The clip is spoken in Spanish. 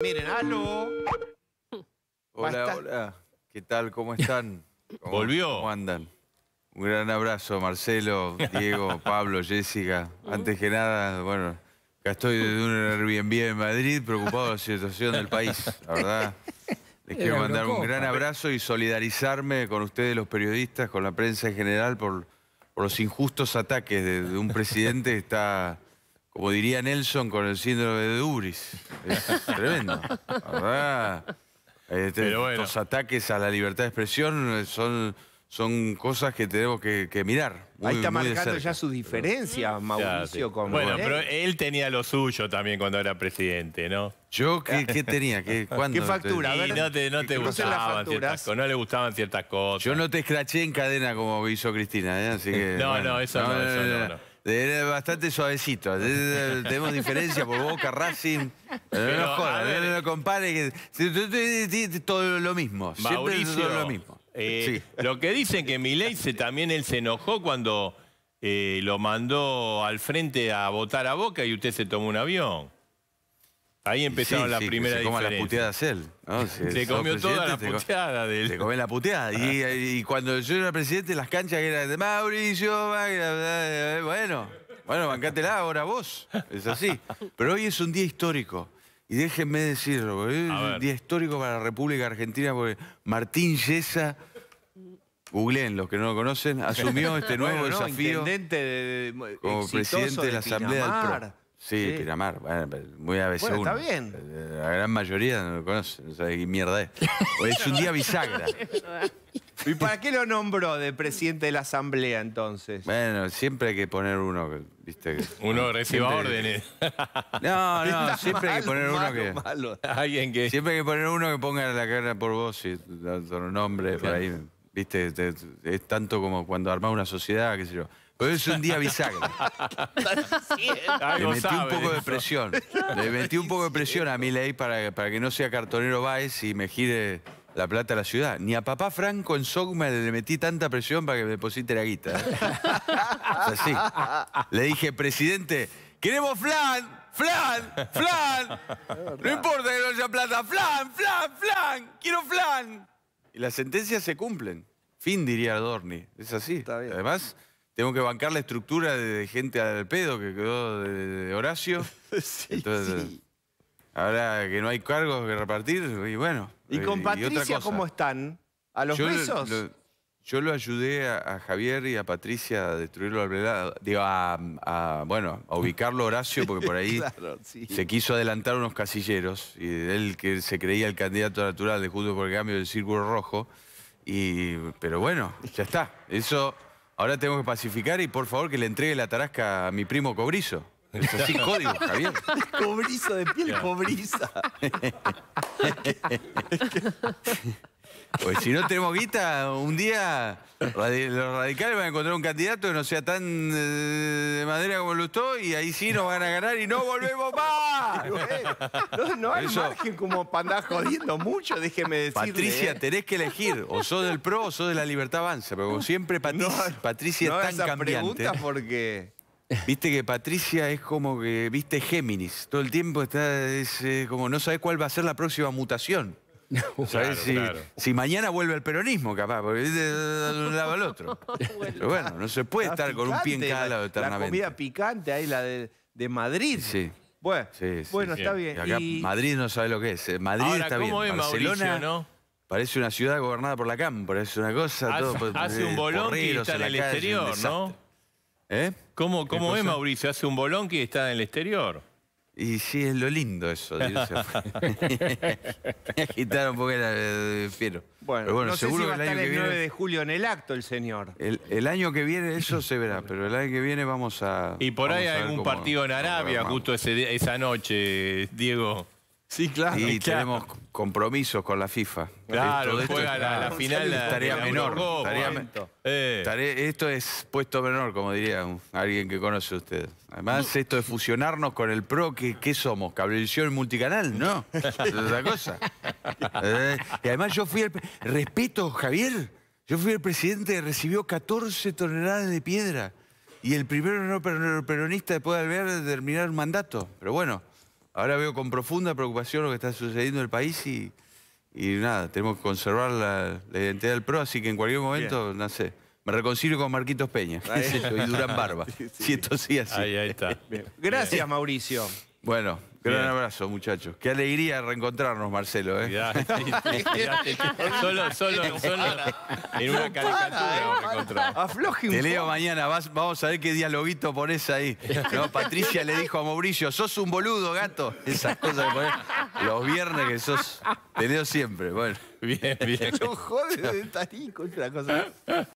Miren, aló. Hola, hola. ¿Qué tal? ¿Cómo están? ¿Cómo, Volvió. andan? Un gran abrazo, Marcelo, Diego, Pablo, Jessica. Antes que nada, bueno, acá estoy de un Airbnb en Madrid, preocupado de la situación del país, la verdad. Les quiero mandar un gran abrazo y solidarizarme con ustedes, los periodistas, con la prensa en general, por, los injustos ataques de, de un presidente que está como diría Nelson, con el síndrome de Duris. Es tremendo, este, Los ataques a la libertad de expresión eh, son, son cosas que tenemos que, mirar. Ahí está marcando ya sus diferencias, Mauricio, Bueno, ¿eh? pero él tenía lo suyo también cuando era presidente, ¿no? ¿Yo qué, tenía? ¿Qué, ¿Qué factura? no le gustaban ciertas cosas. Yo no te escraché en cadena como hizo Cristina, ¿eh? no, no, eso no, eso no era bastante suavecito. Eh, eh, tenemos diferencia por Boca, Racing. no joda no nos compare. Todo lo mismo. Mauricio, Siempre todo lo mismo. Eh, lo que dicen que Milei también él se enojó cuando lo mandó al frente a votar a Boca y usted se tomó un avión. Ahí empezaron las primeras sí, primera se diferencia. las puteadas él. Se, comió toda la puteada de él. Se comió la puteada. Y, cuando yo era presidente, las canchas eran de Mauricio, bueno, bancátela ahora vos. Es así. Pero hoy es un día histórico. Y déjenme decirlo, hoy es un día histórico para la República Argentina porque Martín Yesa... Googleen, los que no lo conocen, asumió este nuevo desafío como presidente de, la Asamblea del PRO. Sí, Piramar, bueno, muy a veces está bien. La gran mayoría no lo conoce, no sabe qué mierda es. Hoy es un día bisagra. ¿Y para qué lo nombró de presidente de la Asamblea entonces? Bueno, siempre hay que poner uno que, viste Uno reciba órdenes. No, no, siempre hay que poner uno que... Alguien que... Siempre hay que poner uno que ponga la cara por vos y otro nombre por ahí. Viste, es tanto como cuando armás una sociedad, qué sé yo. Pero es un día bisagra. Le metí un poco de presión. Le metí un poco de presión a mi ley para, para que no sea cartonero Baez y me gire la plata a la ciudad. Ni a papá Franco en Sogma le metí tanta presión para que me deposite la guita. Es ¿eh? así. Le dije, presidente, queremos flan, flan, flan. No importa que no haya plata, flan, flan, flan, quiero flan. Y las sentencias se cumplen. Fin, diría Dorni. Es así. Además, tengo que bancar la estructura de gente al pedo que quedó de Horacio. sí. Ahora que no hay cargos que repartir, y bueno. ¿Y eh, con Patricia cómo están? ¿A los yo besos? yo lo ayudé a, Javier y a Patricia a destruirlo, al Digo, a, bueno, a ubicarlo Horacio, porque por ahí se quiso adelantar unos casilleros. Y él que se creía el candidato natural de Juntos por el Cambio del Círculo Rojo. pero bueno, ya está. Eso ahora tenemos que pacificar y por favor que le entregue la tarasca a mi primo Cobrizo está sin código, Javier. Cobriza de piel, cobriza. Pues si no tenemos guita, un día los radicales van a encontrar un candidato que no sea tan eh, de madera como Lustó y ahí sí nos van a ganar y no volvemos más. No, hay margen como para jodiendo mucho, déjeme decirle. Patricia, ¿eh? tenés que elegir. O sos del PRO o sos de la Libertad Avanza. Pero como siempre Patricia es tan cambiante. porque Viste que Patricia es como que, viste, Géminis. Todo el tiempo está, es, eh, como no sabe cuál va a ser la próxima mutación. No, si, mañana vuelve el peronismo, capaz, porque viste, de un lado al otro. Pero bueno, no se puede estar con un pie en cada lado eternamente. La comida picante ahí, la de, Madrid. Sí. Bueno, está bien. Madrid no sabe lo que es. Eh. Madrid Ahora, está ¿cómo bien. Es Barcelona ¿no? Parece una ciudad gobernada por la Cámara, es una cosa. Hace, un bolón y está en el exterior, ¿no? ¿Eh? ¿Cómo, cómo es, Mauricio? Hace un bolón que está en el exterior. Y sí, es lo lindo eso. quitaron Me porque era de eh, Bueno, seguro sé si va a estar el, 9 de julio en el acto el señor. El, año que viene eso se verá, pero el año que viene vamos a... Y por ahí hay un partido en Arabia justo esa noche, Diego. Sí, claro. Y tenemos compromisos con la FIFA. Claro, esto, la, final tarea menor. esto es puesto menor, como diría alguien que conoce usted. Además, esto de fusionarnos con el PRO, ¿qué, somos? ¿Cablevisión multicanal? No, es cosa. Eh, y además yo fui el... Respeto, Javier. Yo fui el presidente que recibió 14 toneladas de piedra. Y el primero no peronista después de terminar un mandato. Pero bueno... Ahora veo con profunda preocupación lo que está sucediendo en el país y, nada, tenemos que conservar la, identidad del PRO, así que en cualquier momento, no sé, me reconcilio con Marquitos Peña y Durán Barba. Si esto sí así. Ahí, está. Gracias, Mauricio. Bueno, Gran abrazo, muchachos. Qué alegría reencontrarnos, Marcelo. ¿eh? Mirá, solo, solo, solo en una caricatura eh. Afloje un Te leo mañana, vamos a ver qué dialoguito pones ahí. No, Patricia le dijo a Mauricio, sos un boludo, gato. Esas cosas que ponés los viernes que sos... Te leo siempre, bueno. Bien, bien. de tarico, cosa...